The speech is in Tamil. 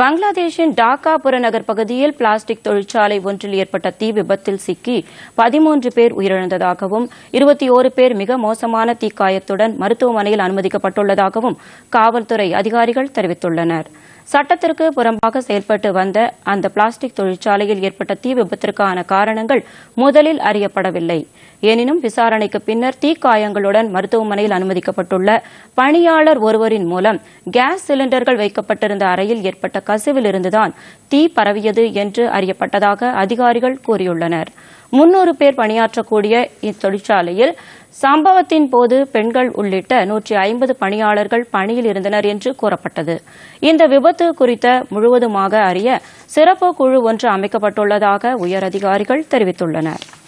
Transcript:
பங்களாதேஷின் டாக்கா புறநகர் பகுதியில் பிளாஸ்டிக் தொழிற்சாலை ஒன்றில் ஏற்பட்ட தீ விபத்தில் சிக்கி பதிமூன்று பேர் உயிரிழந்ததாகவும் இருபத்தி ஓரு பேர் மிக மோசமான தீக்காயத்துடன் மருத்துவமனையில் அனுமதிக்கப்பட்டுள்ளதாகவும் காவல்துறை அதிகாரிகள் தெரிவித்துள்ளனர் சட்டத்திற்கு புறம்பாக செயல்பட்டு வந்த அந்த பிளாஸ்டிக் தொழிற்சாலையில் ஏற்பட்ட தீ விபத்திற்கான காரணங்கள் முதலில் அறியப்படவில்லை எனினும் விசாரணைக்கு பின்னர் தீக்காயங்களுடன் மருத்துவமனையில் அனுமதிக்கப்பட்டுள்ள பணியாளர் ஒருவரின் மூலம் கேஸ் சிலிண்டர்கள் வைக்கப்பட்டிருந்த அறையில் ஏற்பட்ட ஏற்பட்ட கசிவிலிருந்துதான் தீ பரவியது என்று அறியப்பட்டதாக அதிகாரிகள் கூறியுள்ளனர் முன்னூறு பேர் பணியாற்றக்கூடிய இத்தொழிற்சாலையில் சம்பவத்தின் போது பெண்கள் உள்ளிட்ட நூற்றி ஐம்பது பணியாளர்கள் பணியில் இருந்தனர் என்று கூறப்பட்டது இந்த விபத்து குறித்த முழுவதுமாக அறிய சிறப்பு குழு ஒன்று அமைக்கப்பட்டுள்ளதாக உயரதிகாரிகள் தெரிவித்துள்ளனா்